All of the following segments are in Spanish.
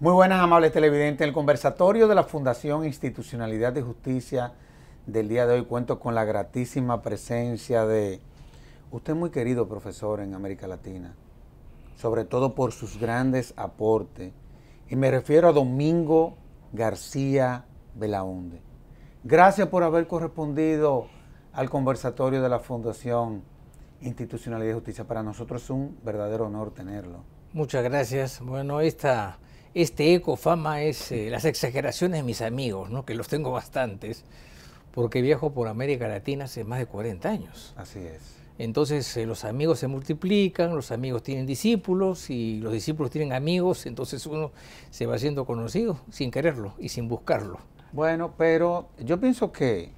Muy buenas, amables televidentes. El conversatorio de la Fundación Institucionalidad de Justicia del día de hoy cuento con la gratísima presencia de usted muy querido profesor en América Latina, sobre todo por sus grandes aportes. Y me refiero a Domingo García Belaunde. Gracias por haber correspondido al conversatorio de la Fundación institucionalidad y justicia. Para nosotros es un verdadero honor tenerlo. Muchas gracias. Bueno, esta, este eco fama, es eh, las exageraciones de mis amigos, ¿no? que los tengo bastantes, porque viajo por América Latina hace más de 40 años. Así es. Entonces eh, los amigos se multiplican, los amigos tienen discípulos y los discípulos tienen amigos, entonces uno se va siendo conocido sin quererlo y sin buscarlo. Bueno, pero yo pienso que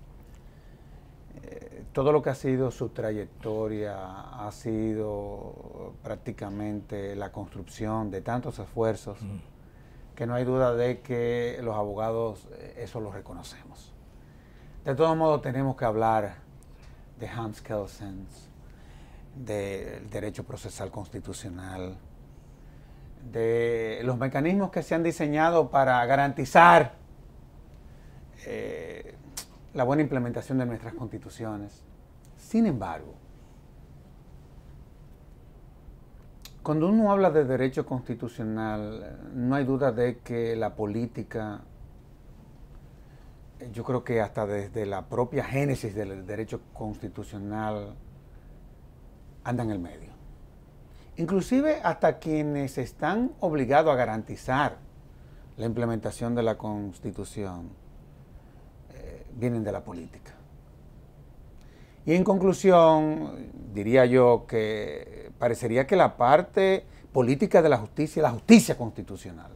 todo lo que ha sido su trayectoria ha sido prácticamente la construcción de tantos esfuerzos que no hay duda de que los abogados eh, eso lo reconocemos. De todos modos tenemos que hablar de Hans Kelsen, del derecho procesal constitucional, de los mecanismos que se han diseñado para garantizar eh, la buena implementación de nuestras constituciones. Sin embargo, cuando uno habla de derecho constitucional, no hay duda de que la política, eh, yo creo que hasta desde la propia génesis del derecho constitucional, anda en el medio. Inclusive hasta quienes están obligados a garantizar la implementación de la Constitución vienen de la política. Y en conclusión, diría yo que parecería que la parte política de la justicia, la justicia constitucional,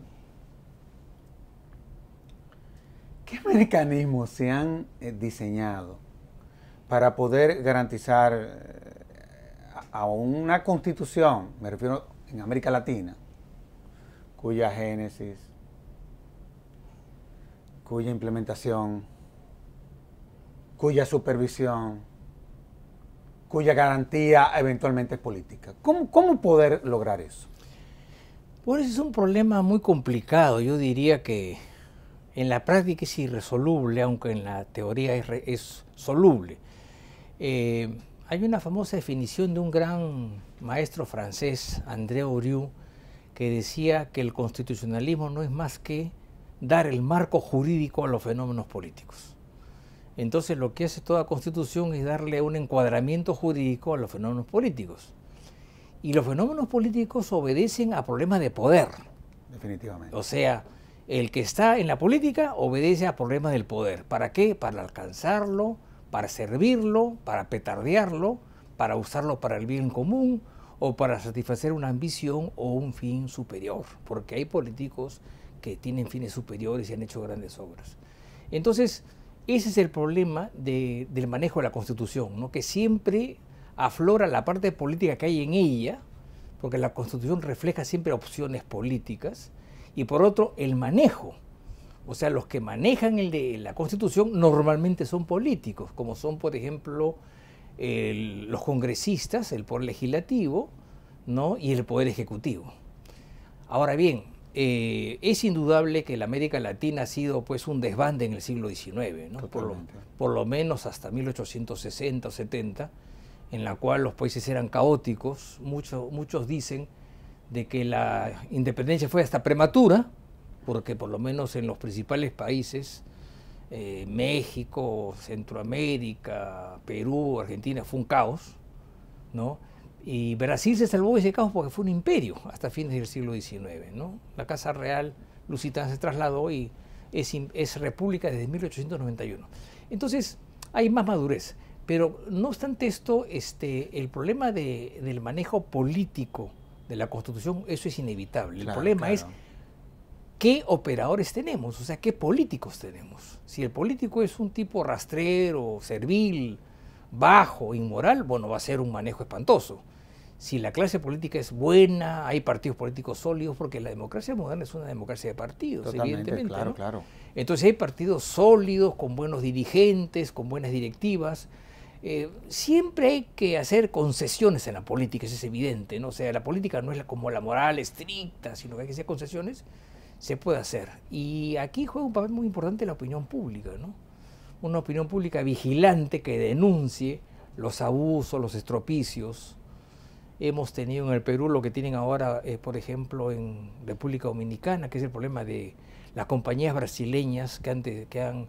¿qué mecanismos se han eh, diseñado para poder garantizar eh, a una constitución, me refiero en América Latina, cuya génesis, cuya implementación cuya supervisión, cuya garantía eventualmente es política. ¿Cómo, cómo poder lograr eso? Pues es un problema muy complicado. Yo diría que en la práctica es irresoluble, aunque en la teoría es, soluble. Eh, hay una famosa definición de un gran maestro francés, André Oriu, que decía que el constitucionalismo no es más que dar el marco jurídico a los fenómenos políticos. Entonces lo que hace toda constitución es darle un encuadramiento jurídico a los fenómenos políticos. Y los fenómenos políticos obedecen a problemas de poder. Definitivamente. O sea, el que está en la política obedece a problemas del poder. ¿Para qué? Para alcanzarlo, para servirlo, para petardearlo, para usarlo para el bien común o para satisfacer una ambición o un fin superior. Porque hay políticos que tienen fines superiores y han hecho grandes obras. Entonces, ese es el problema del manejo de la Constitución, ¿no? que siempre aflora la parte política que hay en ella, porque la Constitución refleja siempre opciones políticas, y por otro, el manejo. O sea, los que manejan la Constitución normalmente son políticos, como son, por ejemplo, los congresistas, el Poder Legislativo ¿no? y el Poder Ejecutivo. Ahora bien, eh, es indudable que la América Latina ha sido pues un desbande en el siglo XIX, por, lo, menos hasta 1860 o 70, en la cual los países eran caóticos. muchos dicen de que la independencia fue hasta prematura, porque por lo menos en los principales países, eh, México, Centroamérica, Perú, Argentina, fue un caos, ¿no? Y Brasil se salvó de ese caos porque fue un imperio hasta fines del siglo XIX. ¿no? La Casa Real Lusitana se trasladó y es, república desde 1891. Entonces, hay más madurez. Pero no obstante esto, este, el problema del manejo político de la Constitución, eso es inevitable. el problema es qué operadores tenemos, o sea, qué políticos tenemos. Si el político es un tipo rastrero, servil, bajo, inmoral, bueno, va a ser un manejo espantoso si la clase política es buena, hay partidos políticos sólidos, porque la democracia moderna es una democracia de partidos, evidentemente. Claro, claro. Entonces hay partidos sólidos, con buenos dirigentes, con buenas directivas. Eh, siempre hay que hacer concesiones en la política, eso es evidente, ¿no? O sea, la política no es como la moral estricta, sino que hay que hacer concesiones, se puede hacer. Y aquí juega un papel muy importante la opinión pública, ¿no? Una opinión pública vigilante que denuncie los abusos, los estropicios, hemos tenido en el Perú lo que tienen ahora, eh, por ejemplo, en República Dominicana, que es el problema de las compañías brasileñas que, antes, que han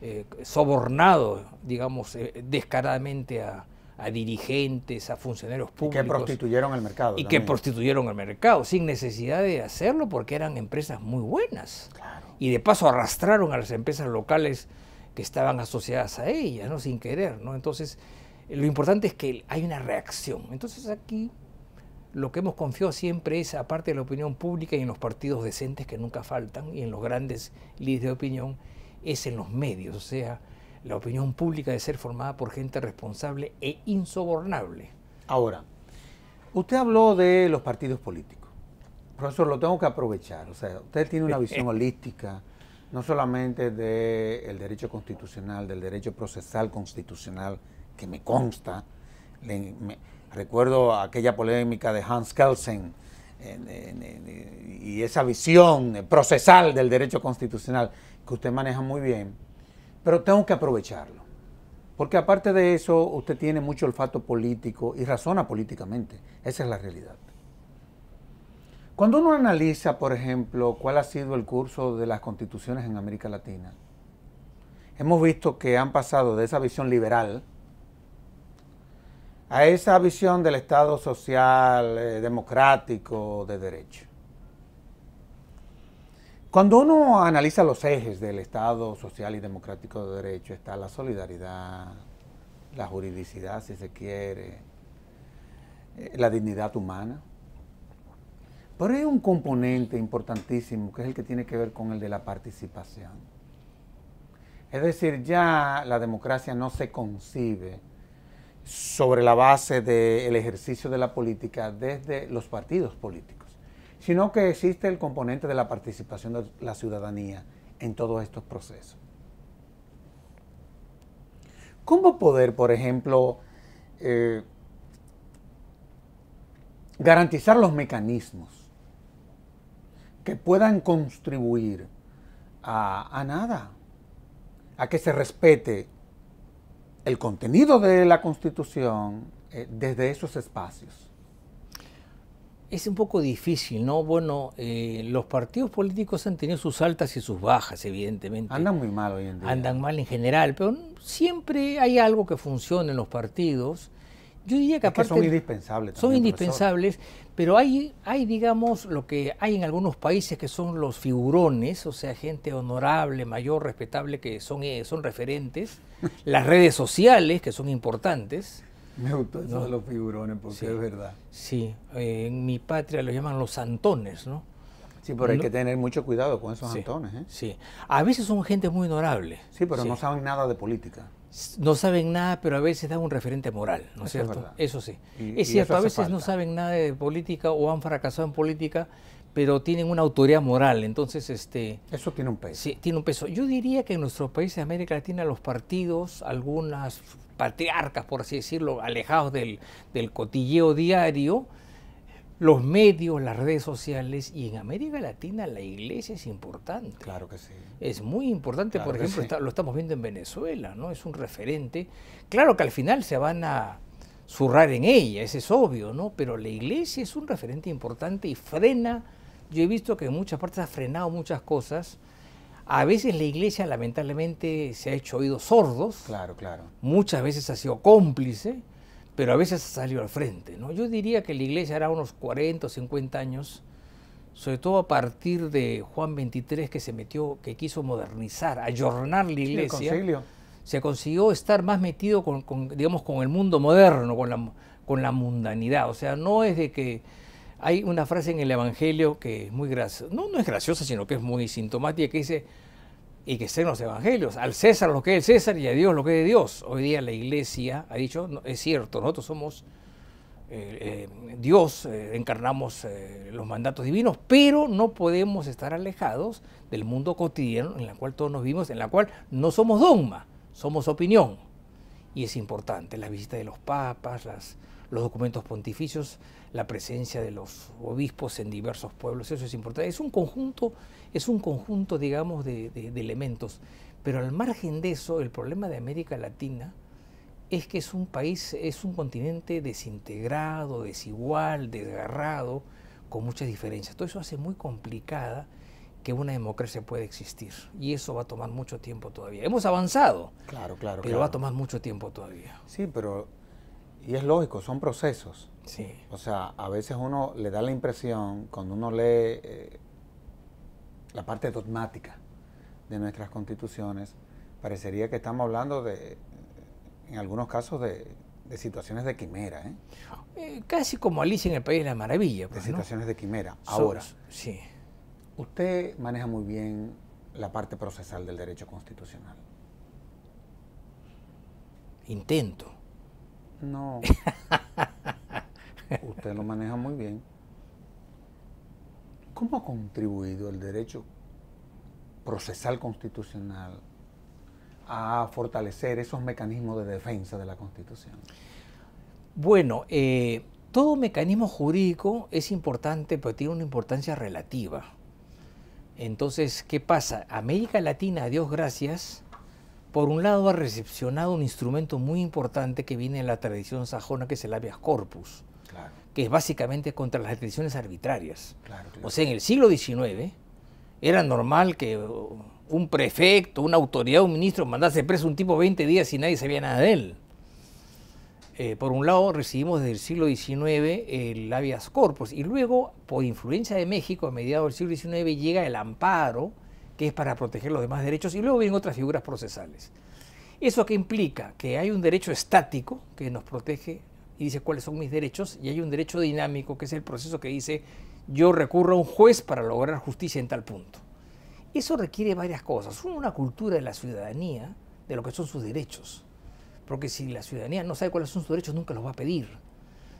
eh, sobornado, digamos, eh, descaradamente a, dirigentes, a funcionarios públicos. Y que prostituyeron el mercado. Y que prostituyeron el mercado, sin necesidad de hacerlo porque eran empresas muy buenas. Y de paso arrastraron a las empresas locales que estaban asociadas a ellas, ¿no? sin querer. ¿no? Entonces, lo importante es que hay una reacción. Entonces aquí lo que hemos confiado siempre es, aparte de la opinión pública y en los partidos decentes que nunca faltan, y en los grandes líderes de opinión, es en los medios. O sea, la opinión pública debe ser formada por gente responsable e insobornable. Ahora, usted habló de los partidos políticos. Profesor, lo tengo que aprovechar. O sea, usted tiene una visión holística, no solamente del derecho constitucional, del derecho procesal constitucional, que me consta. recuerdo aquella polémica de Hans Kelsen eh, y esa visión eh, procesal del derecho constitucional que usted maneja muy bien, pero tengo que aprovecharlo. Porque aparte de eso, usted tiene mucho olfato político y razona políticamente. Esa es la realidad. Cuando uno analiza, por ejemplo, cuál ha sido el curso de las constituciones en América Latina, hemos visto que han pasado de esa visión liberal, a esa visión del Estado social, eh, democrático, de derecho. Cuando uno analiza los ejes del Estado social y democrático de derecho, está la solidaridad, la juridicidad, si se quiere, eh, la dignidad humana. Pero hay un componente importantísimo que es el que tiene que ver con el de la participación. Es decir, ya la democracia no se concibe sobre la base del ejercicio de la política desde los partidos políticos, sino que existe el componente de la participación de la ciudadanía en todos estos procesos. ¿Cómo poder, por ejemplo, eh, garantizar los mecanismos que puedan contribuir a, a nada, a que se respete el contenido de la Constitución eh, desde esos espacios? Es un poco difícil, ¿no? Bueno, eh, los partidos políticos han tenido sus altas y sus bajas, evidentemente. Andan muy mal hoy en día. Andan mal en general, pero siempre hay algo que funciona en los partidos yo diría que son indispensables. son indispensables, pero hay, hay, digamos, lo que hay en algunos países que son los figurones, o sea, gente honorable, mayor, respetable, que son, eh, son referentes. Las redes sociales, que son importantes. Me gustó los figurones, porque es verdad. Sí, en mi patria los llaman los santones, ¿no? Sí, pero hay que tener mucho cuidado con esos santones. ¿eh? Sí, a veces son gente muy honorable. Sí, pero no saben nada de política no saben nada, pero a veces dan un referente moral, ¿no es cierto? eso sí. es cierto, a veces no saben nada de política o han fracasado en política, pero tienen una autoridad moral, entonces este... Eso tiene un peso. Sí, tiene un peso. Yo diría que en nuestros países de América Latina los partidos, algunas patriarcas, por así decirlo, alejados del, del cotilleo diario, los medios, las redes sociales y en América Latina la iglesia es importante. Claro que sí. Es muy importante, por ejemplo, lo estamos viendo en Venezuela, ¿no? Es un referente. Claro que al final se van a zurrar en ella, eso es obvio, ¿no? Pero la iglesia es un referente importante y frena, yo he visto que en muchas partes ha frenado muchas cosas. A veces la iglesia lamentablemente se ha hecho oídos sordos. Claro, claro. Muchas veces ha sido cómplice pero a veces salió al frente. ¿no? Yo diría que la iglesia era unos 40 o 50 años, sobre todo a partir de Juan 23 que se metió, que quiso modernizar, ayornar la iglesia. se consiguió estar más metido con, digamos, con el mundo moderno, con la, con la mundanidad. O sea, no es de que hay una frase en el Evangelio que es muy graciosa, no, no es graciosa, sino que es muy sintomática, que dice, y que sean los evangelios, al César lo que es César y a Dios lo que es Dios. Hoy día la iglesia ha dicho, es cierto, nosotros somos eh, eh, Dios, eh, encarnamos los mandatos divinos, pero no podemos estar alejados del mundo cotidiano en el cual todos nos vivimos, en la cual no somos dogma, somos opinión. Y es importante la visita de los papas, las, los documentos pontificios, la presencia de los obispos en diversos pueblos, eso es importante. Es un conjunto es un conjunto, digamos, de, elementos. Pero al margen de eso, el problema de América Latina es que es un país, es un continente desintegrado, desigual, desgarrado, con muchas diferencias. Todo eso hace muy complicada que una democracia pueda existir. Y eso va a tomar mucho tiempo todavía. Hemos avanzado. Claro, claro. Pero va a tomar mucho tiempo todavía. Sí, pero. Y es lógico, son procesos. Sí. O sea, a veces uno le da la impresión, cuando uno lee eh, la parte dogmática de nuestras constituciones, parecería que estamos hablando de, en algunos casos, de, situaciones de quimera. ¿eh? Eh, casi como Alicia en el País de la Maravilla. de pues, situaciones de quimera. Ahora, sí. usted maneja muy bien la parte procesal del derecho constitucional. Intento. No. usted lo maneja muy bien. ¿Cómo ha contribuido el derecho procesal constitucional a fortalecer esos mecanismos de defensa de la Constitución? Bueno, eh, todo mecanismo jurídico es importante, pero tiene una importancia relativa. Entonces, ¿qué pasa? América Latina, Dios gracias, por un lado ha recepcionado un instrumento muy importante que viene de la tradición sajona, que es el habeas corpus que es básicamente contra las detenciones arbitrarias. O sea, en el siglo XIX era normal que uh, un prefecto, una autoridad, un ministro mandase preso un tipo 20 días y nadie sabía nada de él. Eh, por un lado, recibimos desde el siglo XIX el habeas corpus y luego, por influencia de México, a mediados del siglo XIX llega el amparo, que es para proteger los demás derechos, y luego vienen otras figuras procesales. ¿Eso qué implica? Que hay un derecho estático que nos protege y dice cuáles son mis derechos, y hay un derecho dinámico que es el proceso que dice yo recurro a un juez para lograr justicia en tal punto. Eso requiere varias cosas. Uno, una cultura de la ciudadanía, de lo que son sus derechos. Porque si la ciudadanía no sabe cuáles son sus derechos, nunca los va a pedir.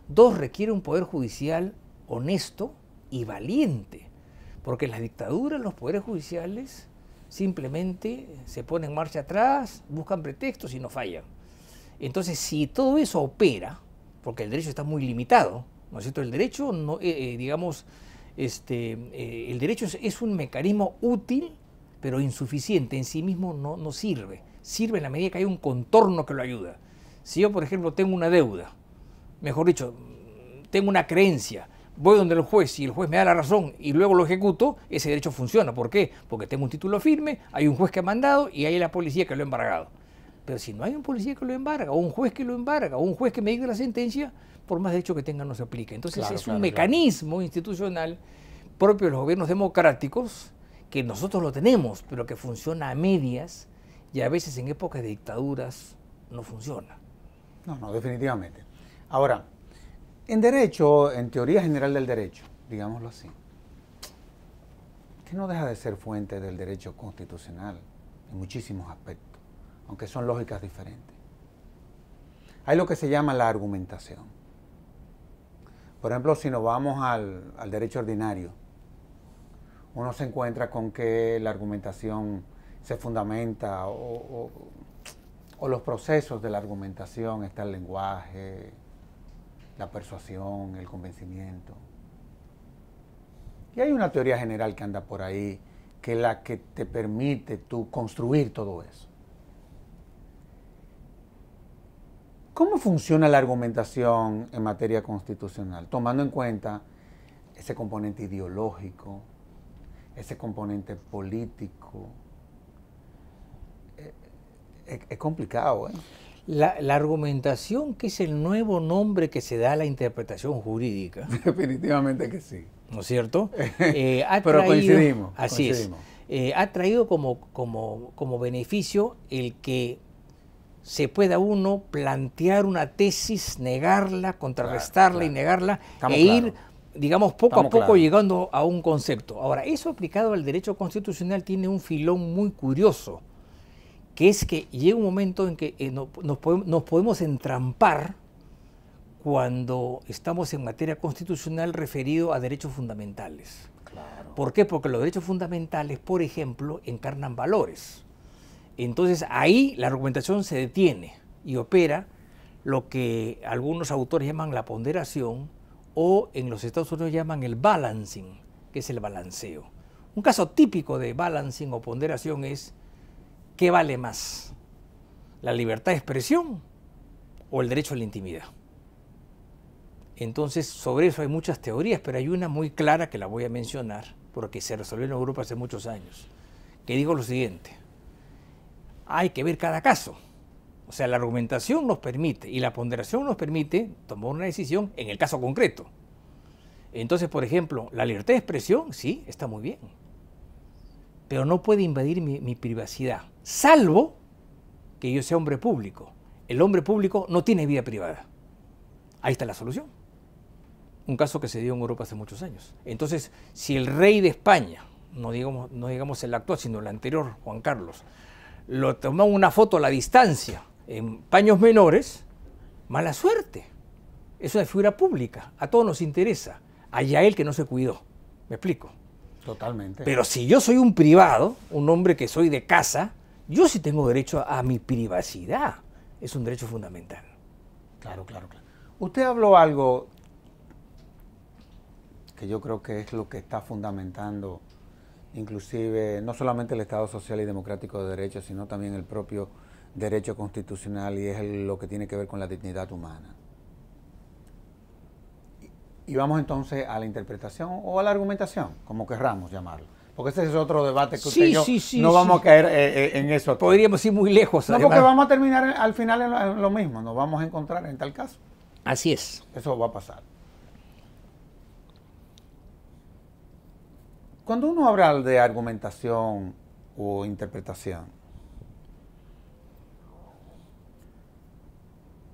Dos, requiere un poder judicial honesto y valiente. Porque las dictaduras, los poderes judiciales simplemente se ponen marcha atrás, buscan pretextos y no fallan. Entonces, si todo eso opera, porque el derecho está muy limitado, ¿no es cierto? El derecho, no, eh, eh, digamos, este, eh, el derecho es, un mecanismo útil, pero insuficiente, en sí mismo no, no sirve, sirve en la medida que hay un contorno que lo ayuda. Si yo, por ejemplo, tengo una deuda, mejor dicho, tengo una creencia, voy donde el juez y el juez me da la razón y luego lo ejecuto, ese derecho funciona. ¿Por qué? Porque tengo un título firme, hay un juez que ha mandado y hay la policía que lo ha embargado. Pero si no hay un policía que lo embarga, o un juez que lo embarga, o un juez que me diga la sentencia, por más derecho que tenga no se aplica. Entonces es un mecanismo institucional propio de los gobiernos democráticos, que nosotros lo tenemos, pero que funciona a medias y a veces en épocas de dictaduras no funciona. No, no, definitivamente. Ahora, en derecho, en teoría general del derecho, digámoslo así, que no deja de ser fuente del derecho constitucional en muchísimos aspectos aunque son lógicas diferentes. Hay lo que se llama la argumentación. Por ejemplo, si nos vamos al, derecho ordinario, uno se encuentra con que la argumentación se fundamenta o, o, los procesos de la argumentación, está el lenguaje, la persuasión, el convencimiento. Y hay una teoría general que anda por ahí, que es la que te permite tú construir todo eso. ¿Cómo funciona la argumentación en materia constitucional? Tomando en cuenta ese componente ideológico, ese componente político. Eh, es, complicado. ¿eh? La, argumentación, que es el nuevo nombre que se da a la interpretación jurídica. Definitivamente que sí. ¿No es cierto? Pero eh, coincidimos. Así es. Eh, ha traído como, como beneficio el que se pueda uno plantear una tesis, negarla, contrarrestarla y negarla e ir, digamos, poco a poco llegando a un concepto. Ahora, eso aplicado al derecho constitucional tiene un filón muy curioso, que es que llega un momento en que eh, nos, podemos, entrampar cuando estamos en materia constitucional referido a derechos fundamentales. ¿Por qué? Porque los derechos fundamentales, por ejemplo, encarnan valores. Entonces ahí la argumentación se detiene y opera lo que algunos autores llaman la ponderación o en los Estados Unidos llaman el balancing, que es el balanceo. Un caso típico de balancing o ponderación es ¿qué vale más? ¿La libertad de expresión o el derecho a la intimidad? Entonces, sobre eso hay muchas teorías, pero hay una muy clara que la voy a mencionar, porque se resolvió en Europa hace muchos años, que digo lo siguiente hay que ver cada caso. O sea, la argumentación nos permite y la ponderación nos permite tomar una decisión en el caso concreto. Entonces, por ejemplo, la libertad de expresión, sí, está muy bien, pero no puede invadir mi, privacidad, salvo que yo sea hombre público. El hombre público no tiene vida privada. Ahí está la solución. Un caso que se dio en Europa hace muchos años. Entonces, si el rey de España, no digamos el actual, sino el anterior, Juan Carlos, lo toman una foto a la distancia en paños menores, mala suerte. Es una figura pública, a todos nos interesa. Allá él que no se cuidó, me explico. Totalmente. Pero si yo soy un privado, un hombre que soy de casa, yo sí tengo derecho a, a mi privacidad. Es un derecho fundamental. Claro, claro, claro. Usted habló algo que yo creo que es lo que está fundamentando inclusive no solamente el Estado Social y Democrático de Derecho, sino también el propio derecho constitucional y es lo que tiene que ver con la dignidad humana. Y, vamos entonces a la interpretación o a la argumentación, como querramos llamarlo. Porque ese es otro debate que usted y yo no vamos a caer eh, eh, en eso. Podríamos ir muy lejos. No, porque vamos a terminar al final en lo mismo. Nos vamos a encontrar en tal caso. Así es. Eso va a pasar. Cuando uno habla de argumentación o interpretación,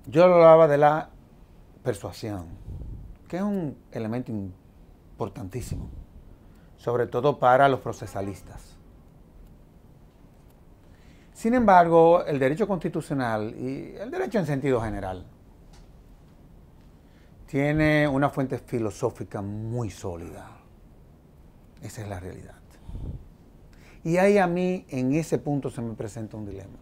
yo hablaba de la persuasión, que es un elemento importantísimo, sobre todo para los procesalistas. Sin embargo, el derecho constitucional y el derecho en sentido general tiene una fuente filosófica muy sólida esa es la realidad. Y ahí a mí en ese punto se me presenta un dilema.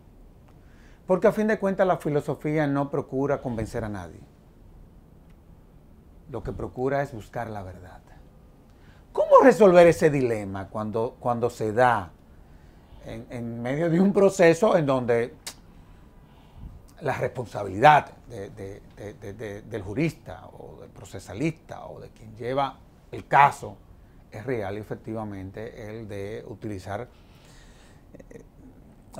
Porque a fin de cuentas la filosofía no procura convencer a nadie. Lo que procura es buscar la verdad. ¿Cómo resolver ese dilema cuando, cuando se da en, medio de un proceso en donde la responsabilidad del jurista o del procesalista o de quien lleva el caso es real efectivamente el de utilizar eh,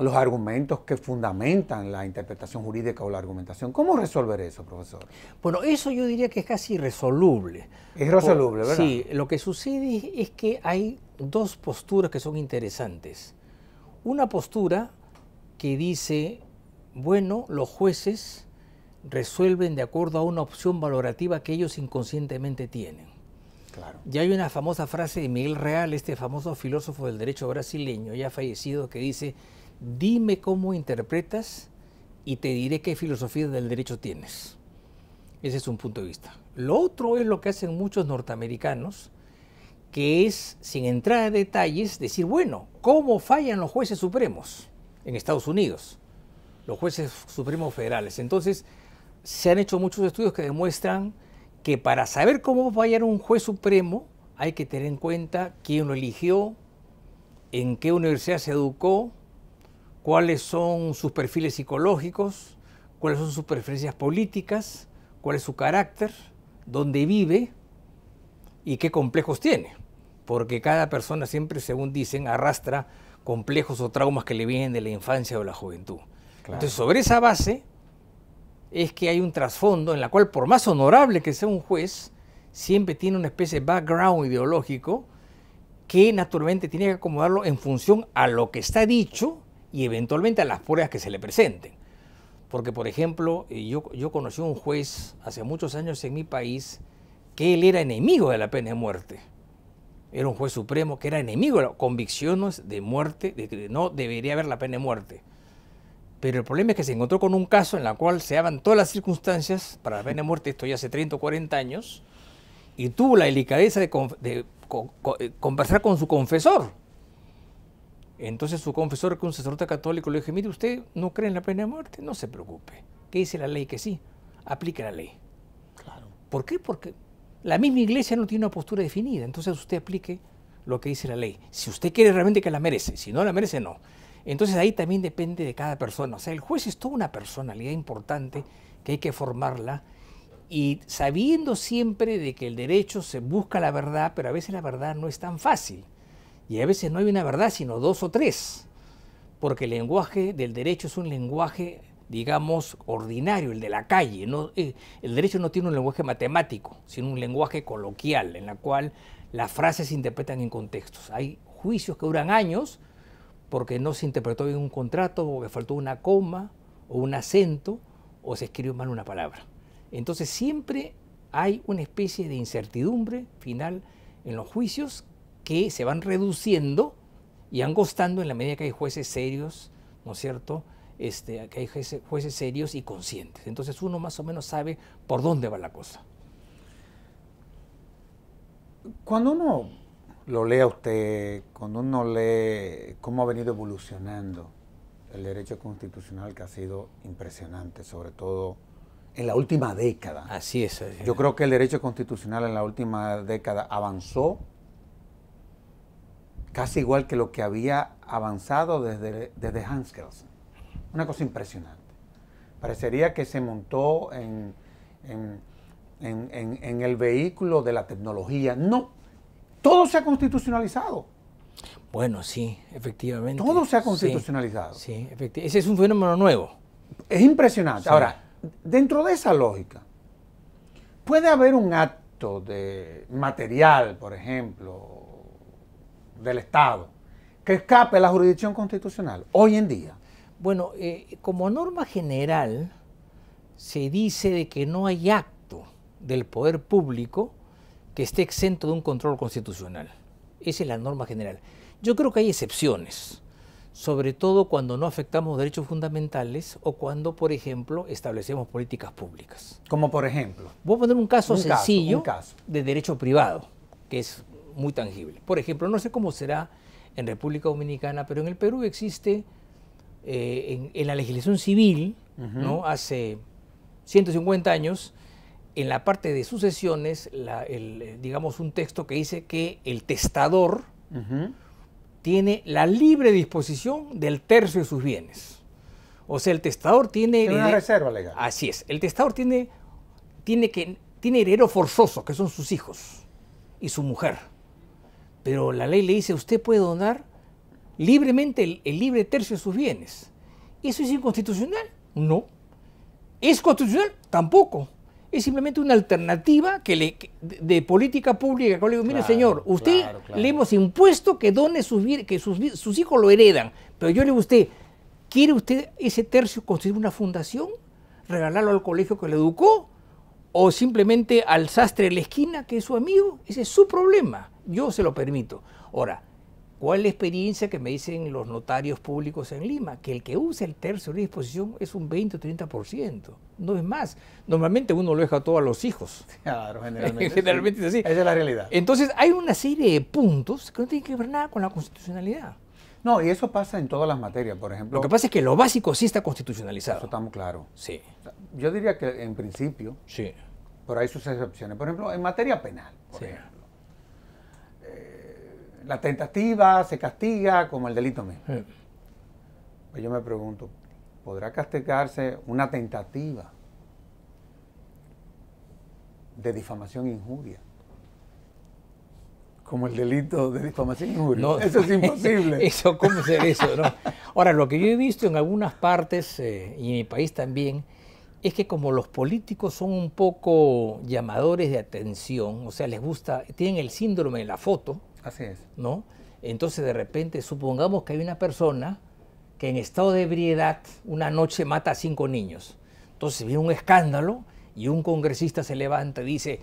los argumentos que fundamentan la interpretación jurídica o la argumentación. ¿Cómo resolver eso, profesor? Bueno, eso yo diría que es casi irresoluble. Es irresoluble, ¿verdad? Sí, lo que sucede es que hay dos posturas que son interesantes. Una postura que dice, bueno, los jueces resuelven de acuerdo a una opción valorativa que ellos inconscientemente tienen. Ya hay una famosa frase de Miguel Real, este famoso filósofo del derecho brasileño, ya fallecido, que dice, dime cómo interpretas y te diré qué filosofía del derecho tienes. Ese es un punto de vista. Lo otro es lo que hacen muchos norteamericanos, que es, sin entrar a detalles, decir, bueno, ¿cómo fallan los jueces supremos en Estados Unidos? Los jueces supremos federales. Entonces, se han hecho muchos estudios que demuestran que para saber cómo va a ir un juez supremo hay que tener en cuenta quién lo eligió, en qué universidad se educó, cuáles son sus perfiles psicológicos, cuáles son sus preferencias políticas, cuál es su carácter, dónde vive y qué complejos tiene. Porque cada persona siempre, según dicen, arrastra complejos o traumas que le vienen de la infancia o la juventud. Entonces, sobre esa base, es que hay un trasfondo en la cual, por más honorable que sea un juez, siempre tiene una especie de background ideológico que naturalmente tiene que acomodarlo en función a lo que está dicho y eventualmente a las pruebas que se le presenten. Porque, por ejemplo, eh, yo, yo conocí a un juez hace muchos años en mi país que él era enemigo de la pena de muerte. Era un juez supremo que era enemigo de las convicciones de muerte, de que no debería haber la pena de muerte. Pero el problema es que se encontró con un caso en el cual se daban todas las circunstancias para la pena de muerte, esto ya hace 30 o 40 años, y tuvo la delicadeza de, eh, conversar con su confesor. Entonces su confesor, que es un sacerdote católico, le dijo, mire, usted no cree en la pena de muerte, no se preocupe. ¿Qué dice la ley? Que sí, aplique la ley. Claro. ¿Por qué? Porque la misma iglesia no tiene una postura definida, entonces usted aplique lo que dice la ley. Si usted quiere realmente que la merece, si no la merece, no. Entonces ahí también depende de cada persona. O sea, el juez es toda una personalidad importante que hay que formarla y sabiendo siempre de que el derecho se busca la verdad, pero a veces la verdad no es tan fácil. Y a veces no hay una verdad, sino dos o tres. Porque el lenguaje del derecho es un lenguaje, digamos, ordinario, el de la calle. Eh, el derecho no tiene un lenguaje matemático, sino un lenguaje coloquial, en la cual las frases se interpretan en contextos. Hay juicios que duran años, porque no se interpretó bien un contrato, o que faltó una coma, o un acento, o se escribió mal una palabra. Entonces siempre hay una especie de incertidumbre final en los juicios que se van reduciendo y angostando en la medida que hay jueces serios, ¿no es cierto? Este, que hay jueces serios y conscientes. Entonces uno más o menos sabe por dónde va la cosa. Cuando uno lo lea usted, cuando uno lee cómo ha venido evolucionando el derecho constitucional que ha sido impresionante, sobre todo en la última década. Así es. Yo creo que el derecho constitucional en la última década avanzó casi igual que lo que había avanzado desde, desde Hans Kelsen. Una cosa impresionante. Parecería que se montó en, en, en el vehículo de la tecnología. No, todo se ha constitucionalizado. Bueno, sí, efectivamente. Todo se ha constitucionalizado. Sí, efectivamente. Ese es un fenómeno nuevo. Es impresionante. Ahora, dentro de esa lógica, puede haber un acto de material, por ejemplo, del Estado, que escape la jurisdicción constitucional hoy en día. Bueno, eh, como norma general, se dice de que no hay acto del poder público que esté exento de un control constitucional. Esa es la norma general. Yo creo que hay excepciones, sobre todo cuando no afectamos derechos fundamentales o cuando, por ejemplo, establecemos políticas públicas. Como por ejemplo. Voy a poner un caso sencillo de derecho privado, que es muy tangible. Por ejemplo, no sé cómo será en República Dominicana, pero en el Perú existe eh, en, la legislación civil, ¿no? hace 150 años, en la parte de sucesiones, digamos, un texto que dice que el testador tiene la libre disposición del tercio de sus bienes. O sea, el testador tiene... tiene una reserva legal. Así es. El testador tiene, tiene, que, tiene heredero forzoso, que son sus hijos y su mujer. Pero la ley le dice, usted puede donar libremente el libre tercio de sus bienes. ¿Eso es inconstitucional? No. ¿Es constitucional? Tampoco es simplemente una alternativa que le, de política pública. le mire señor, usted le hemos impuesto que done sus, que sus, hijos lo heredan, pero yo le digo a usted, ¿quiere usted ese tercio construir una fundación? ¿Regalarlo al colegio que lo educó? ¿O simplemente al sastre de la esquina que es su amigo? Ese es su problema, yo se lo permito. Ahora, ¿Cuál es la experiencia que me dicen los notarios públicos en Lima? Que el que usa el tercio de disposición es un 20 o 30%, no es más. Normalmente uno lo deja todo a los hijos. Claro, generalmente. generalmente es así. Esa es la realidad. Entonces, hay una serie de puntos que no tienen que ver nada con la constitucionalidad. No, y eso pasa en todas las materias, por ejemplo. Lo que pasa es que lo básico sí está constitucionalizado. Eso estamos claro. Sí. Yo diría que en principio, sí. por ahí sus excepciones. Por ejemplo, en materia penal, por ejemplo, la tentativa se castiga como el delito mismo. Pues yo me pregunto, ¿podrá castigarse una tentativa de difamación injuria? Como el delito de difamación injuria. eso es imposible. eso, ¿cómo ser eso? Ahora, lo que yo he visto en algunas partes, eh, y en mi país también, es que como los políticos son un poco llamadores de atención, o sea, les gusta, tienen el síndrome de la foto, Así es. ¿No? Entonces, de repente, supongamos que hay una persona que en estado de ebriedad una noche mata a cinco niños. Entonces viene un escándalo y un congresista se levanta y dice,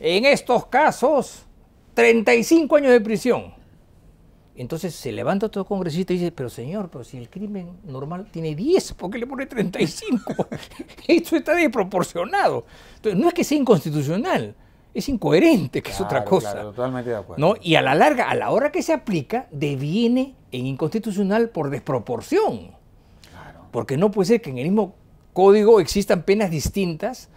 en estos casos, 35 años de prisión. Entonces se levanta otro congresista y dice, pero señor, pero si el crimen normal tiene 10, ¿por qué le pone 35? Esto está desproporcionado. Entonces, no es que sea inconstitucional, es incoherente, que es otra cosa. totalmente de acuerdo. ¿no? Y a la larga, a la hora que se aplica, deviene en inconstitucional por desproporción. Claro. Porque no puede ser que en el mismo código existan penas distintas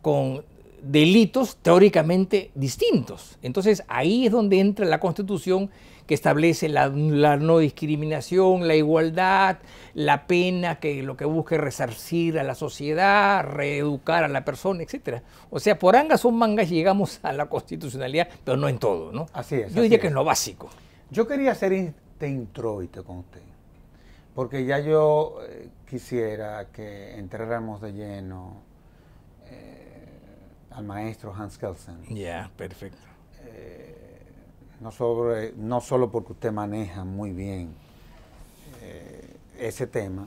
con delitos teóricamente distintos. Entonces ahí es donde entra la Constitución que establece la, no discriminación, la igualdad, la pena que lo que busque es resarcir a la sociedad, reeducar a la persona, etc. O sea, por angas o mangas llegamos a la constitucionalidad, pero no en todo, ¿no? Así es. Yo diría que es lo básico. Yo quería hacer este introito con usted, porque ya yo eh, quisiera que entráramos de lleno al maestro Hans Kelsen. Ya, perfecto. Eh, no, solo porque usted maneja muy bien eh, ese tema,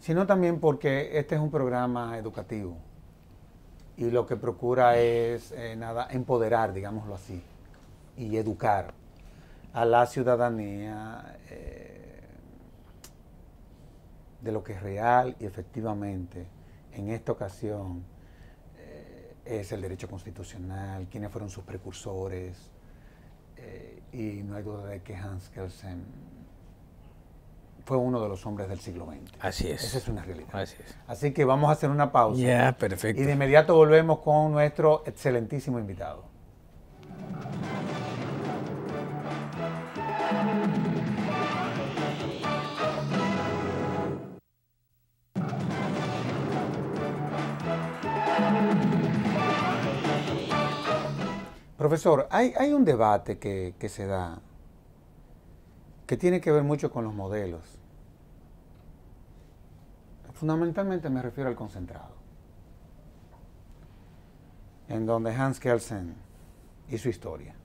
sino también porque este es un programa educativo y lo que procura es eh, nada empoderar, digámoslo así, y educar a la ciudadanía de lo que es real y efectivamente en esta ocasión es el derecho constitucional, quiénes fueron sus precursores. Eh, y no hay duda de que Hans Kelsen fue uno de los hombres del siglo XX. Así es. Esa es una realidad. Así es. Así que vamos a hacer una pausa. Ya, perfecto. Y de inmediato volvemos con nuestro excelentísimo invitado. Profesor, hay, un debate que, se da que tiene que ver mucho con los modelos. Fundamentalmente me refiero al concentrado, en donde Hans Kelsen y su historia.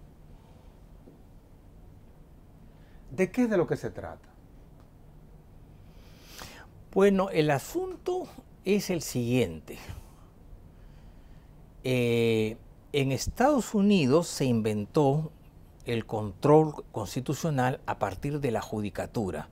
¿De qué es de lo que se trata? Bueno, el asunto es el siguiente. Eh, en Estados Unidos se inventó el control constitucional a partir de la judicatura,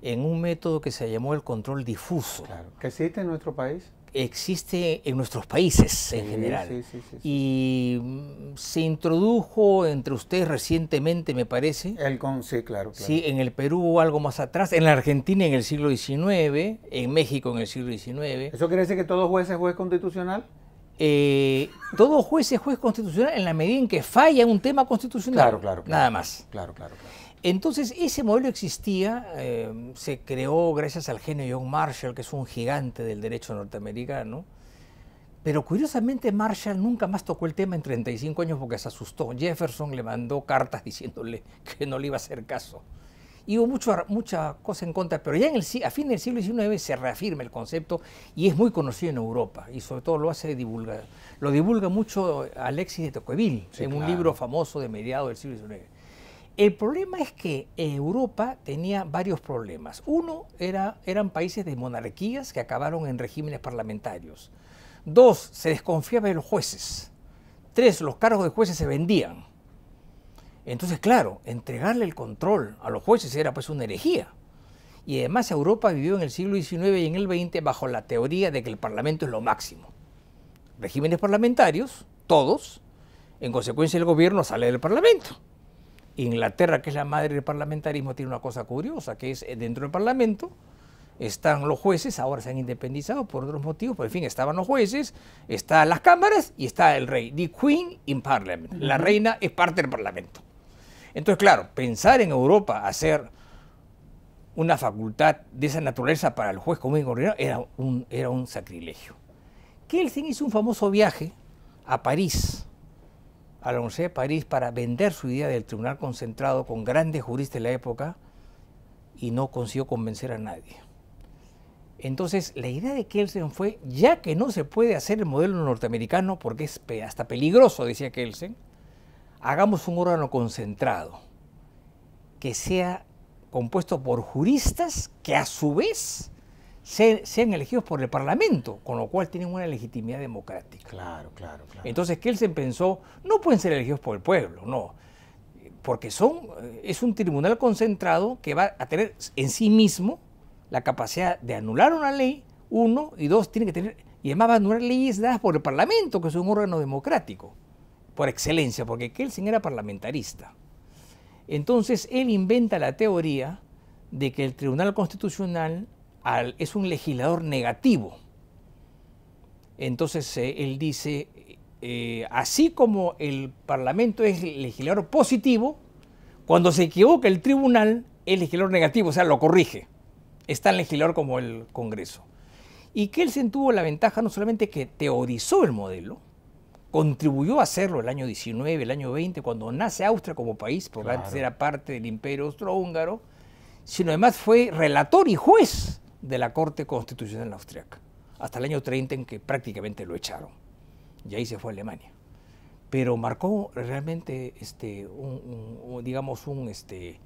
en un método que se llamó el control difuso. Claro. ¿Que existe en nuestro país? Existe en nuestros países en general. y mm, se introdujo entre ustedes recientemente, me parece. El con, sí, claro, Sí, en el Perú algo más atrás, en la Argentina en el siglo XIX, en México en el siglo XIX. ¿Eso quiere decir que todo juez es juez constitucional? Eh, todo juez es juez constitucional en la medida en que falla un tema constitucional. Claro, claro. claro nada más. Claro, claro, Entonces, ese modelo existía, eh, se creó gracias al genio John Marshall, que es un gigante del derecho norteamericano. Pero curiosamente Marshall nunca más tocó el tema en 35 años porque se asustó. Jefferson le mandó cartas diciéndole que no le iba a hacer caso y hubo mucho, mucha cosa en contra, pero ya en a fin del siglo XIX se reafirma el concepto y es muy conocido en Europa y sobre todo lo hace divulgar. Lo divulga mucho Alexis de Tocqueville en un libro famoso de mediados del siglo XIX. El problema es que Europa tenía varios problemas. Uno era, eran países de monarquías que acabaron en regímenes parlamentarios. Dos, se desconfiaba de los jueces. Tres, los cargos de jueces se vendían. Entonces, claro, entregarle el control a los jueces era pues una herejía. Y además Europa vivió en el siglo XIX y en el XX bajo la teoría de que el Parlamento es lo máximo. Regímenes parlamentarios, todos, en consecuencia el gobierno sale del Parlamento. Inglaterra, que es la madre del parlamentarismo, tiene una cosa curiosa, que es eh, dentro del Parlamento están los jueces, ahora se han independizado por otros motivos, pero en fin, estaban los jueces, están las cámaras y está el rey. The Queen in Parliament. La reina es parte del Parlamento. Entonces, claro, pensar en Europa hacer una facultad de esa naturaleza para el juez común y era un, era un sacrilegio. Kelsen hizo un famoso viaje a París, a la Universidad de París, para vender su idea del tribunal concentrado con grandes juristas de la época y no consiguió convencer a nadie. Entonces, la idea de Kelsen fue, ya que no se puede hacer el modelo norteamericano porque es hasta peligroso, decía Kelsen, hagamos un órgano concentrado que sea compuesto por juristas que a su vez sean, elegidos por el Parlamento, con lo cual tienen una legitimidad democrática. Claro, claro, claro. Entonces Kelsen pensó, no pueden ser elegidos por el pueblo, no, porque son, eh, es un tribunal concentrado que va a tener en sí mismo la capacidad de anular una ley, uno, y dos, tiene que tener, y además va a anular leyes dadas por el Parlamento, que es un órgano democrático por excelencia, porque Kelsen era parlamentarista. Entonces él inventa la teoría de que el Tribunal Constitucional es un legislador negativo. Entonces eh, él dice, eh, así como el Parlamento es legislador positivo, cuando se equivoca el tribunal es legislador negativo, o sea, lo corrige. Es tan legislador como el Congreso. Y Kelsen tuvo la ventaja no solamente que teorizó el modelo, contribuyó a hacerlo el año 19, el año 20, cuando nace Austria como país, porque antes era parte del imperio austrohúngaro, sino además fue relator y juez de la Corte Constitucional Austriaca, hasta el año 30 en que prácticamente lo echaron, y ahí se fue a Alemania. Pero marcó realmente, este, un, digamos, un, este,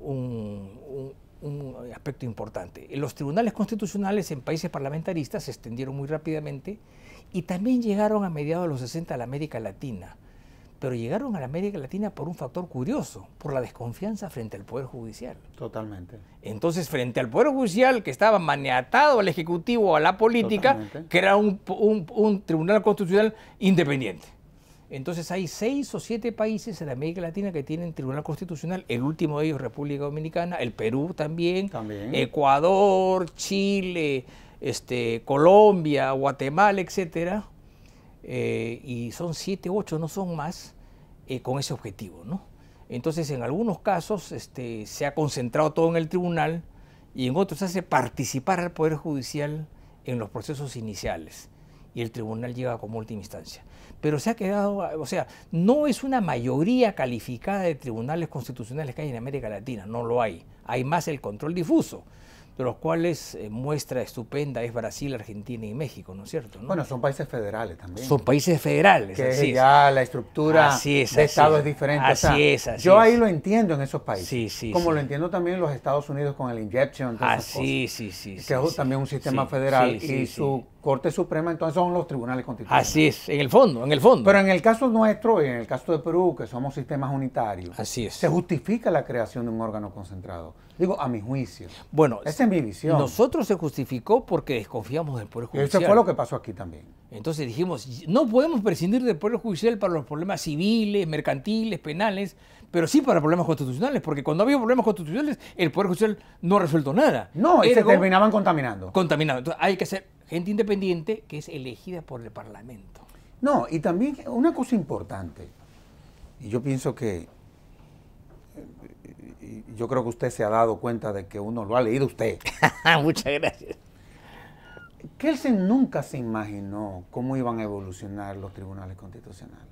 un un aspecto importante. Los tribunales constitucionales en países parlamentaristas se extendieron muy rápidamente y también llegaron a mediados de los 60 a la América Latina, pero llegaron a la América Latina por un factor curioso, por la desconfianza frente al Poder Judicial. Totalmente. Entonces, frente al Poder Judicial, que estaba maniatado al Ejecutivo, a la política, que era un tribunal constitucional independiente. Entonces hay seis o siete países en América Latina que tienen tribunal constitucional, el último de ellos República Dominicana, el Perú también, Ecuador, Chile, este, Colombia, Guatemala, etcétera, eh, y son siete o ocho, no son más, eh, con ese objetivo, ¿no? Entonces, en algunos casos este, se ha concentrado todo en el tribunal y en otros hace participar al Poder Judicial en los procesos iniciales y el tribunal llega como última instancia pero se ha quedado, o sea, no es una mayoría calificada de tribunales constitucionales que hay en América Latina, no lo hay. Hay más el control difuso de los cuales eh, muestra estupenda es Brasil, Argentina y México, ¿no es cierto? Bueno, son países federales también. Son países federales. Que ya la estructura de Estado es, diferente. Así o sea, es, Yo ahí lo entiendo en esos países. Sí, sí. Como lo entiendo también los Estados Unidos con el injection. Así, ah, sí, sí, Que es también un sistema federal y su Corte Suprema entonces son los tribunales constitucionales. Así es, en el fondo, en el fondo. Pero en el caso nuestro, y en el caso de Perú, que somos sistemas unitarios, Así se justifica la creación de un órgano concentrado. Digo, a mi juicio. Bueno, esa es mi visión. Nosotros se justificó porque desconfiamos del Poder Judicial. Eso fue lo que pasó aquí también. Entonces dijimos, no podemos prescindir del Poder Judicial para los problemas civiles, mercantiles, penales, pero sí para problemas constitucionales, porque cuando había problemas constitucionales, el Poder Judicial no ha resuelto nada. No, y se terminaban contaminando. Contaminando. Entonces hay que hacer gente independiente que es elegida por el Parlamento. No, y también una cosa importante, y yo pienso que, eh, yo creo que usted se ha dado cuenta de que uno lo ha leído usted. Muchas gracias. Kelsen nunca se imaginó cómo iban a evolucionar los tribunales constitucionales.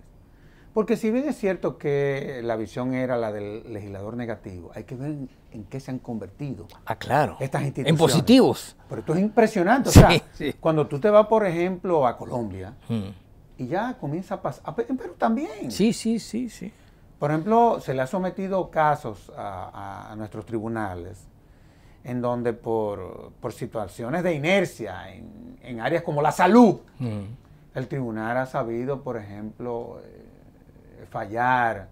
Porque si bien es cierto que la visión era la del legislador negativo, hay que ver en, qué se han convertido. Ah, claro. Estas instituciones. En positivos. Pero esto es impresionante. O sea, cuando tú te vas, por ejemplo, a Colombia, mm. y ya comienza a pasar. En Perú también. Sí, sí, sí, sí. Por ejemplo, se le ha sometido casos a, nuestros tribunales en donde por, situaciones de inercia en, áreas como la salud, mm. el tribunal ha sabido, por ejemplo, fallar,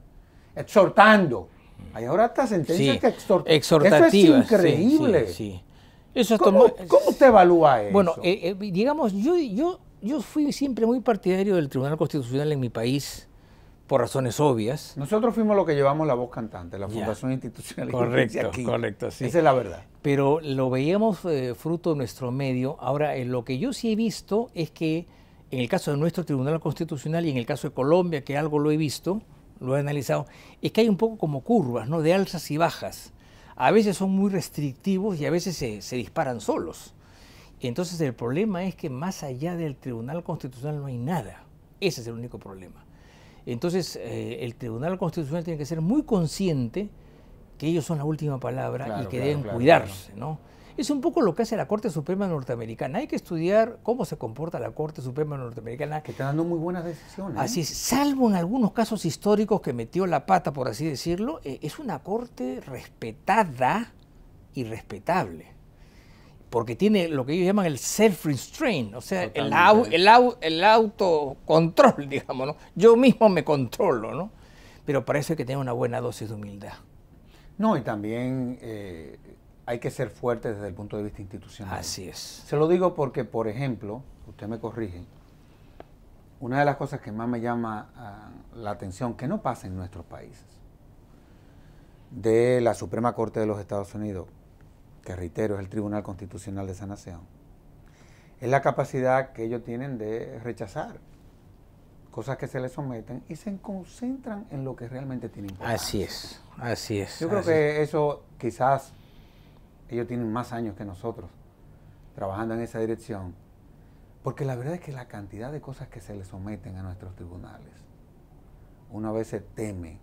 exhortando. Hay ahora esta sentencias que Exhortativas. Eso es increíble. ¿Cómo, usted evalúa eso? Bueno, eh, eh, digamos, yo, yo, yo fui siempre muy partidario del Tribunal Constitucional en mi país por razones obvias. Nosotros fuimos los que llevamos la voz cantante, la Fundación Institucional. Correcto, correcto, sí. Esa es la verdad. Pero lo veíamos eh, fruto de nuestro medio. Ahora, lo que yo sí he visto es que en el caso de nuestro Tribunal Constitucional y en el caso de Colombia, que algo lo he visto, lo he analizado, es que hay un poco como curvas, ¿no? De alzas y bajas. A veces son muy restrictivos y a veces se, disparan solos. Entonces el problema es que más allá del Tribunal Constitucional no hay nada. Ese es el único problema. Entonces eh, el Tribunal Constitucional tiene que ser muy consciente que ellos son la última palabra y que deben cuidarse, ¿no? Es un poco lo que hace la Corte Suprema Norteamericana. Hay que estudiar cómo se comporta la Corte Suprema Norteamericana. Que está dando muy buenas decisiones. Así ¿eh? salvo en algunos casos históricos que metió la pata, por así decirlo, eh, es una Corte respetada y respetable porque tiene lo que ellos llaman el self-restraint, o sea, el, el, autocontrol, digamos, ¿no? Yo mismo me controlo, ¿no? Pero para eso hay que tener una buena dosis de humildad. No, y también eh, hay que ser fuerte desde el punto de vista institucional. Así es. Se lo digo porque, por ejemplo, usted me corrige, una de las cosas que más me llama ah, la atención, que no pasa en nuestros países, de la Suprema Corte de los Estados Unidos, que reitero es el Tribunal Constitucional de Sanación, es la capacidad que ellos tienen de rechazar cosas que se les someten y se concentran en lo que realmente tiene importancia. Así es, así es. Yo creo que eso quizás ellos tienen más años que nosotros trabajando en esa dirección. Porque la verdad es que la cantidad de cosas que se le someten a nuestros tribunales, una vez se teme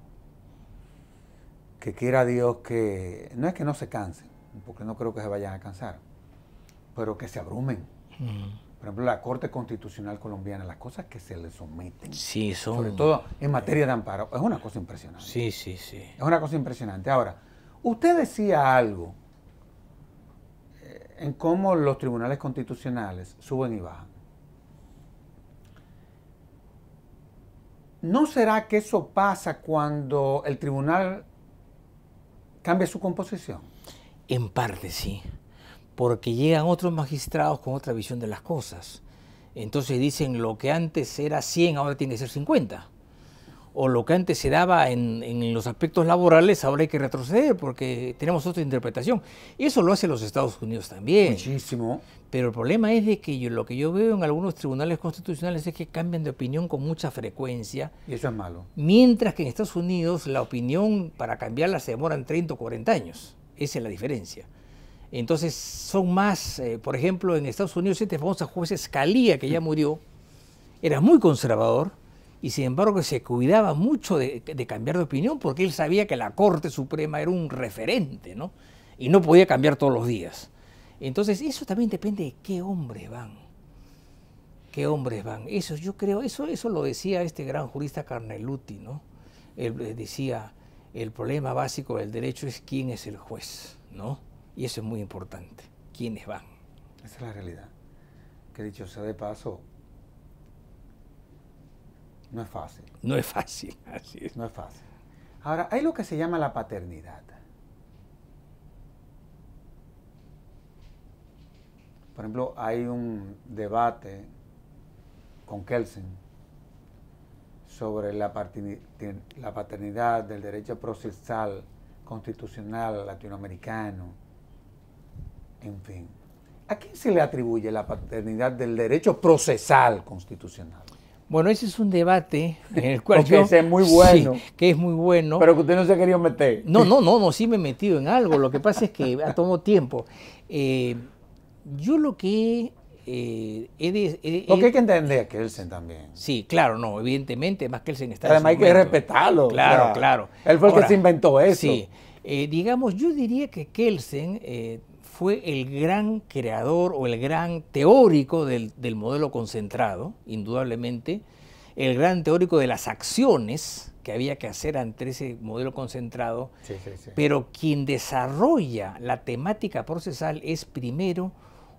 que quiera Dios que, no es que no se cansen, porque no creo que se vayan a cansar, pero que se abrumen. Mm. Por ejemplo, la Corte Constitucional Colombiana, las cosas que se le someten, sobre todo en materia de amparo, es una cosa impresionante. Sí, sí, sí. Es una cosa impresionante. Ahora, usted decía algo en cómo los tribunales constitucionales suben y bajan. ¿No será que eso pasa cuando el tribunal cambia su composición? En parte sí, porque llegan otros magistrados con otra visión de las cosas. Entonces dicen lo que antes era 100 ahora tiene que ser 50 o lo que antes se daba en, los aspectos laborales, ahora hay que retroceder porque tenemos otra interpretación. Y eso lo hacen los Estados Unidos también. Muchísimo. Pero el problema es de que yo, lo que yo veo en algunos tribunales constitucionales es que cambian de opinión con mucha frecuencia. Y eso es malo. Mientras que en Estados Unidos la opinión para cambiarla se demoran 30 o 40 años. Esa es la diferencia. Entonces son más, eh, por ejemplo, en Estados Unidos este famoso juez Scalia, que ya murió, era muy conservador, y sin embargo se cuidaba mucho de, cambiar de opinión porque él sabía que la Corte Suprema era un referente, ¿no? Y no podía cambiar todos los días. Entonces, eso también depende de qué hombres van. ¿Qué hombres van? Eso yo creo, eso, eso lo decía este gran jurista Carneluti, ¿no? Él eh, decía, el problema básico del derecho es quién es el juez, ¿no? Y eso es muy importante, quiénes van. Esa es la realidad. Que dicho sea de paso, no es fácil. No es fácil, así es. No es fácil. Ahora, hay lo que se llama la paternidad. Por ejemplo, hay un debate con Kelsen sobre la paternidad del derecho procesal constitucional latinoamericano. En fin, ¿a quién se le atribuye la paternidad del derecho procesal constitucional? Bueno, ese es un debate en el cual yo, es muy bueno. que es muy bueno. Pero que usted no se ha querido meter. No, no, no, no, sí me he metido en algo. Lo que pasa es que ha tomado tiempo. Eh, yo lo que eh, he de, Porque hay que entender a Kelsen también. Sí, claro, no, evidentemente, más Kelsen está... Además hay que respetarlo. Claro, claro. Él fue el que se inventó eso. Sí, eh, digamos, yo diría que Kelsen eh, fue el gran creador o el gran teórico del, modelo concentrado, indudablemente, el gran teórico de las acciones que había que hacer ante ese modelo concentrado, pero quien desarrolla la temática procesal es primero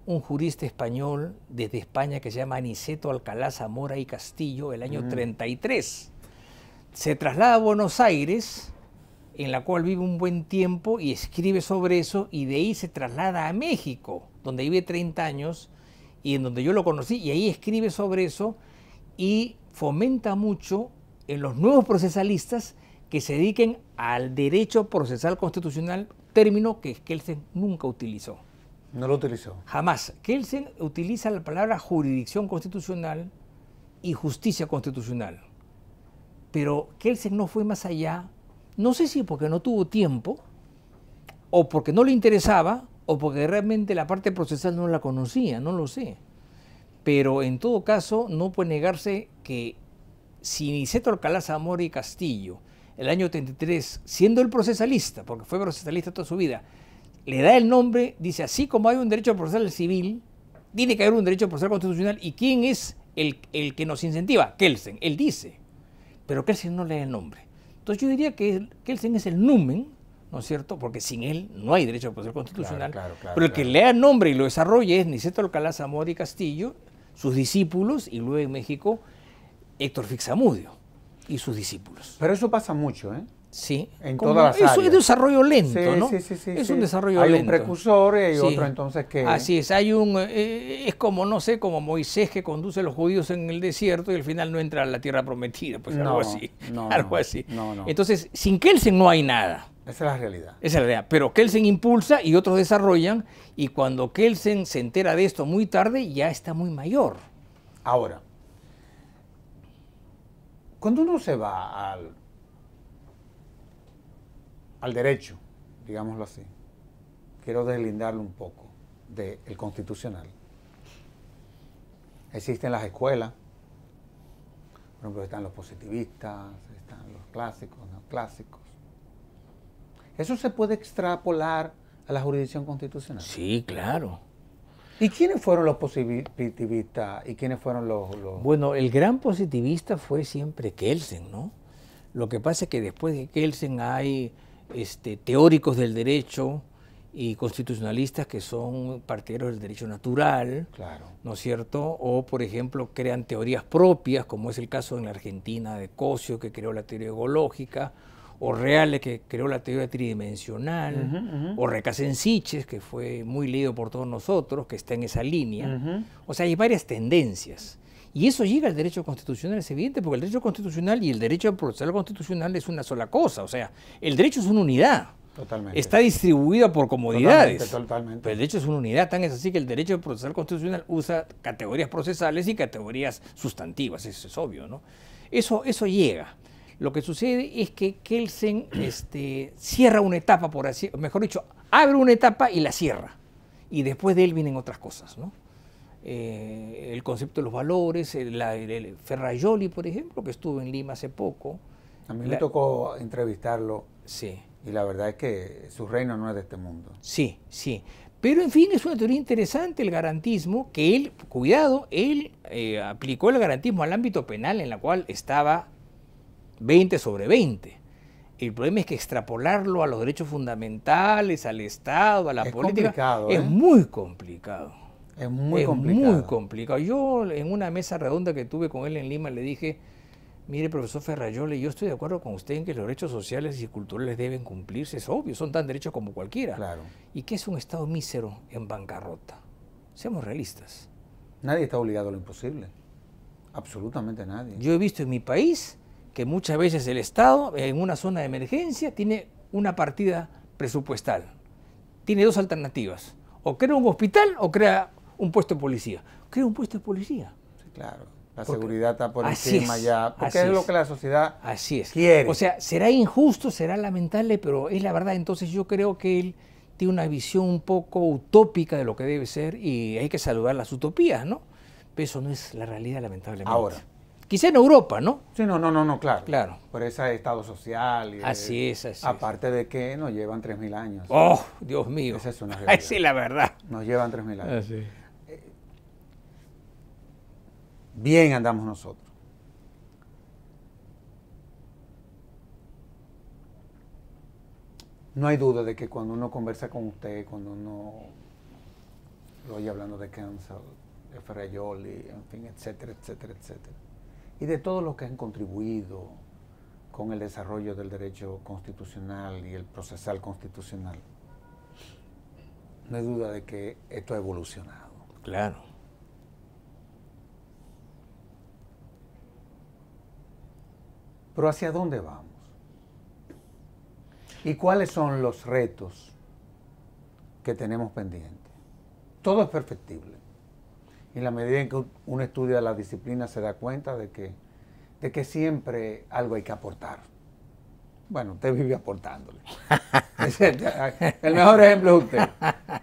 un jurista español desde España que se llama Aniceto Alcalá Zamora y Castillo, el año 33. Mm. Se traslada a Buenos Aires en la cual vive un buen tiempo y escribe sobre eso y de ahí se traslada a México, donde vive 30 años y en donde yo lo conocí y ahí escribe sobre eso y fomenta mucho en los nuevos procesalistas que se dediquen al derecho procesal constitucional, término que Kelsen nunca utilizó. No lo utilizó. Jamás. Kelsen utiliza la palabra jurisdicción constitucional y justicia constitucional. Pero Kelsen no fue más allá no sé si porque no tuvo tiempo, o porque no le interesaba, o porque realmente la parte procesal no la conocía, no lo sé. Pero en todo caso, no puede negarse que si Niceto Alcalá Zamora y Castillo, el año 83, siendo el procesalista, porque fue procesalista toda su vida, le da el nombre, dice, así como hay un derecho procesal civil, tiene que haber un derecho procesal constitucional, ¿y quién es el, el que nos incentiva? Kelsen, él dice, pero Kelsen no le da el nombre. Entonces yo diría que, Kelsen es el numen, ¿no es cierto? Porque sin él no hay derecho a poder constitucional. pero el que lea nombre y lo desarrolle es Niceto Alcalá Zamora y Castillo, sus discípulos y luego en México Héctor Fixamudio y sus discípulos. Pero eso pasa mucho, ¿eh? Sí. En todas las eso es un desarrollo lento, ¿no? Sí, sí, sí. Es un desarrollo lento. Hay un precursor eh, y otro entonces que... Así es, hay un... Eh, eh, es como, no sé, como Moisés que conduce a los judíos en el desierto y al final no entra a la tierra prometida, pues no, algo así. No, algo no, así. Entonces, sin Kelsen no hay nada. Esa es la realidad. Esa es la realidad. Pero Kelsen impulsa y otros desarrollan y cuando Kelsen se entera de esto muy tarde ya está muy mayor. Ahora, cuando uno se va al, al derecho, digámoslo así, quiero deslindarlo un poco del constitucional. Existen las escuelas, por ejemplo, están los positivistas, están los clásicos, clásicos. ¿Eso se puede extrapolar a la jurisdicción constitucional? Sí, claro. ¿Y quiénes fueron los positivistas y quiénes fueron los, Bueno, el gran positivista fue siempre Kelsen, ¿no? Lo que pasa es que después de Kelsen hay este, teóricos del derecho y constitucionalistas que son partidarios del derecho natural, ¿no es cierto? O, por ejemplo, crean teorías propias, como es el caso en la Argentina de Cosio, que creó la teoría ecológica o Reales, que creó la teoría tridimensional, o Recasensiches, que fue muy leído por todos nosotros, que está en esa línea. O sea, hay varias tendencias. Y eso llega al derecho constitucional, es evidente, porque el derecho constitucional y el derecho procesal constitucional es una sola cosa. O sea, el derecho es una unidad. Totalmente. Está distribuido por comodidades. Totalmente, Pero el derecho es una unidad, tan es así que el derecho procesal constitucional usa categorías procesales y categorías sustantivas, eso es obvio, ¿no? Eso, eso llega. Lo que sucede es que Kelsen este, cierra una etapa, por así, mejor dicho, abre una etapa y la cierra. Y después de él vienen otras cosas, ¿no? Eh, el concepto de los valores, el, por ejemplo, que estuvo en Lima hace poco. A mí me tocó entrevistarlo. Sí. Y la verdad es que su reino no es de este mundo. Sí, sí. Pero en fin, es una teoría interesante el garantismo, que él, cuidado, él eh, aplicó el garantismo al ámbito penal en la cual estaba 20 sobre 20. El problema es que extrapolarlo a los derechos fundamentales, al Estado, a la política, es ¿eh? muy complicado. Es muy es complicado. Muy complicado. Yo en una mesa redonda que tuve con él en Lima le dije, mire profesor Ferrayole, yo estoy de acuerdo con usted en que los derechos sociales y culturales deben cumplirse, es obvio, son tan derechos como cualquiera. Claro. ¿Y qué es un Estado mísero en bancarrota? Seamos realistas. Nadie está obligado a lo imposible. Absolutamente nadie. Yo he visto en mi país que muchas veces el Estado, en una zona de emergencia, tiene una partida presupuestal. Tiene dos alternativas. O crea un hospital o crea un puesto de policía. Crea un puesto de policía. Sí, claro. La seguridad está por encima ya. Porque es, lo que la sociedad así es. quiere. O sea, será injusto, será lamentable, pero es la verdad. Entonces yo creo que él tiene una visión un poco utópica de lo que debe ser y hay que saludar las utopías, ¿no? Pero eso no es la realidad, lamentablemente. Ahora, Quizá en Europa, ¿no? Sí, no, no, no, no claro. Claro. Por ese estado social. así es, así Aparte de que nos llevan 3.000 años. ¡Oh, Dios mío! Esa es una realidad. sí, la verdad. Nos llevan 3.000 años. Así. Ah, eh, bien andamos nosotros. No hay duda de que cuando uno conversa con usted, cuando uno lo oye hablando de cancel, de Ferraioli, en fin, etcétera, etcétera, etcétera y de todos los que han contribuido con el desarrollo del derecho constitucional y el procesal constitucional. No hay duda de que esto ha evolucionado. Claro. Pero ¿hacia dónde vamos? ¿Y cuáles son los retos que tenemos pendientes? Todo es perfectible. Y la medida en que uno estudia la disciplina se da cuenta de que, de que siempre algo hay que aportar. Bueno, usted vive aportándole. El mejor ejemplo es usted,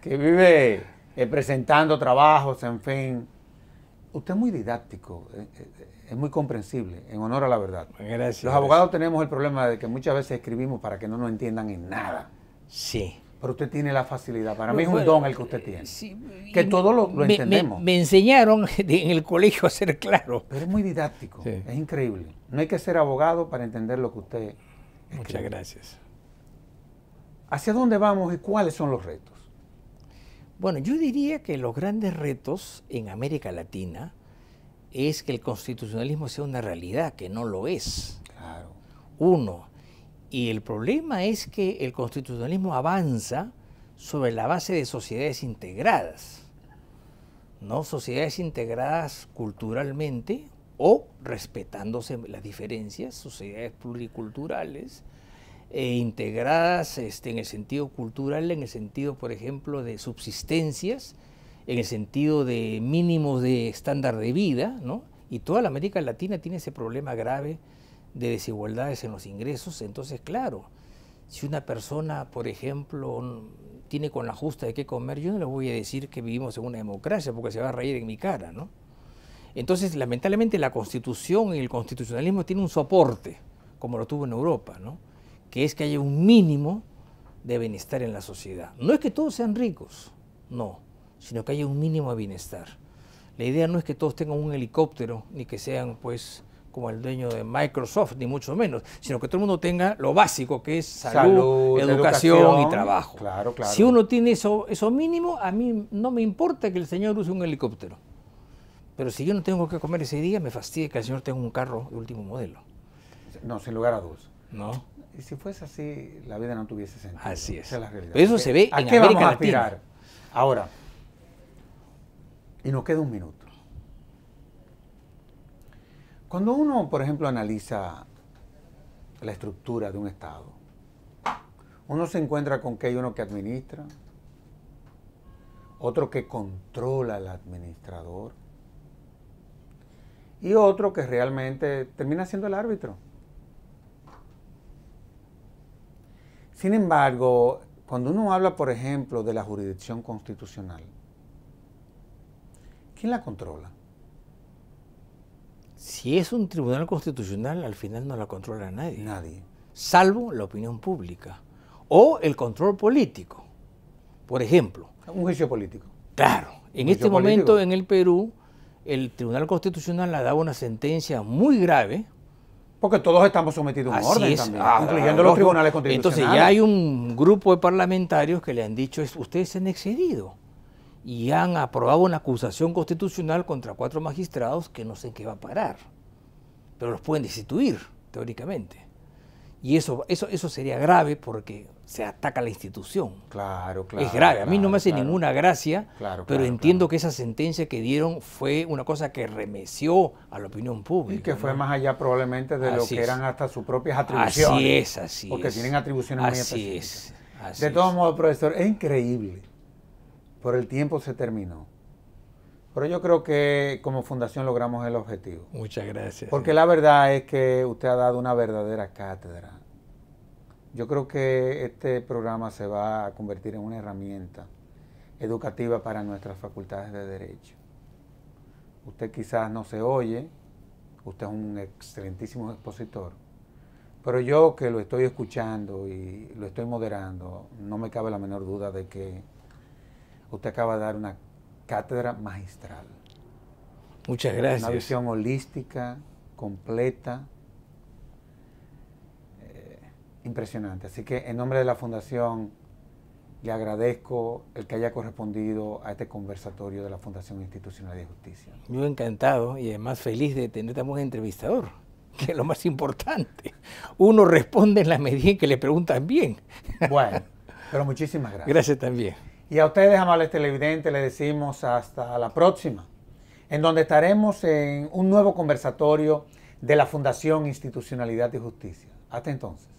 que vive eh, presentando trabajos, en fin. Usted es muy didáctico, eh, eh, es muy comprensible, en honor a la verdad. Gracias. Los abogados tenemos el problema de que muchas veces escribimos para que no nos entiendan en nada. Sí. Pero usted tiene la facilidad. Para mí es un don el que usted tiene. Eh, que todo lo, entendemos. Me, enseñaron en el colegio a ser claro. Pero es muy didáctico. Es increíble. No hay que ser abogado para entender lo que usted. Escribe. Muchas gracias. ¿Hacia dónde vamos y cuáles son los retos? Bueno, yo diría que los grandes retos en América Latina es que el constitucionalismo sea una realidad, que no lo es. Claro. Uno, y el problema es que el constitucionalismo avanza sobre la base de sociedades integradas, ¿no? Sociedades integradas culturalmente o respetándose las diferencias, sociedades pluriculturales, e integradas este, en el sentido cultural, en el sentido, por ejemplo, de subsistencias, en el sentido de mínimos de estándar de vida, ¿no? Y toda la América Latina tiene ese problema grave de desigualdades en los ingresos, entonces claro, si una persona, por ejemplo, tiene con la justa de qué comer, yo no le voy a decir que vivimos en una democracia porque se va a reír en mi cara, ¿no? Entonces, lamentablemente, la Constitución y el constitucionalismo tienen un soporte, como lo tuvo en Europa, ¿no? Que es que haya un mínimo de bienestar en la sociedad. No es que todos sean ricos, no, sino que haya un mínimo de bienestar. La idea no es que todos tengan un helicóptero, ni que sean, pues, como el dueño de Microsoft, ni mucho menos, sino que todo el mundo tenga lo básico que es salud, educación, y trabajo. Si uno tiene eso, eso mínimo, a mí no me importa que el señor use un helicóptero. Pero si yo no tengo que comer ese día, me fastidia que el señor tenga un carro de último modelo. No, sin lugar a dos No. Y si fuese así, la vida no tuviese sentido. Así es. Pero eso se ve ¿a en qué América vamos Ahora, y nos queda un minuto. Cuando uno, por ejemplo, analiza la estructura de un Estado, uno se encuentra con que hay uno que administra, otro que controla al administrador y otro que realmente termina siendo el árbitro. Sin embargo, cuando uno habla, por ejemplo, de la jurisdicción constitucional, ¿quién la controla? Si es un tribunal constitucional, al final no la controla nadie. Nadie. Salvo la opinión pública. O el control político. Por ejemplo. Un juicio político. Claro. En este momento en el Perú, el Tribunal Constitucional ha dado una sentencia muy grave. Porque todos estamos sometidos a un orden también, ah, incluyendo ah, los tribunales constitucionales. Entonces ya hay un grupo de parlamentarios que le han dicho, ustedes se han excedido y han aprobado una acusación constitucional contra cuatro magistrados que no sé en qué va a parar, pero los pueden destituir, teóricamente. Y eso, eso, eso sería grave porque se ataca a la institución. Claro, claro. Es grave. A mí no me hace ninguna gracia, claro, pero entiendo que esa sentencia que dieron fue una cosa que remeció a la opinión pública. Y que fue más allá probablemente de lo que eran hasta sus propias atribuciones. Así es, así es. Porque tienen atribuciones muy específicas. Es, de todos modos, profesor, es increíble por el tiempo se terminó. Pero yo creo que como fundación logramos el objetivo. Muchas gracias. Porque la verdad es que usted ha dado una verdadera cátedra. Yo creo que este programa se va a convertir en una herramienta educativa para nuestras facultades de derecho. Usted quizás no se oye, usted es un excelentísimo expositor, pero yo que lo estoy escuchando y lo estoy moderando, no me cabe la menor duda de que Usted acaba de dar una cátedra magistral. Muchas gracias. Una visión holística, completa, eh, impresionante. Así que en nombre de la Fundación le agradezco el que haya correspondido a este conversatorio de la Fundación Institucional de Justicia. Muy encantado y además feliz de tener a un entrevistador, que es lo más importante. Uno responde en la medida en que le preguntan bien. Bueno, pero muchísimas gracias. Gracias también. Y a ustedes, amables televidentes, les decimos hasta la próxima, en donde estaremos en un nuevo conversatorio de la Fundación Institucionalidad y Justicia. Hasta entonces.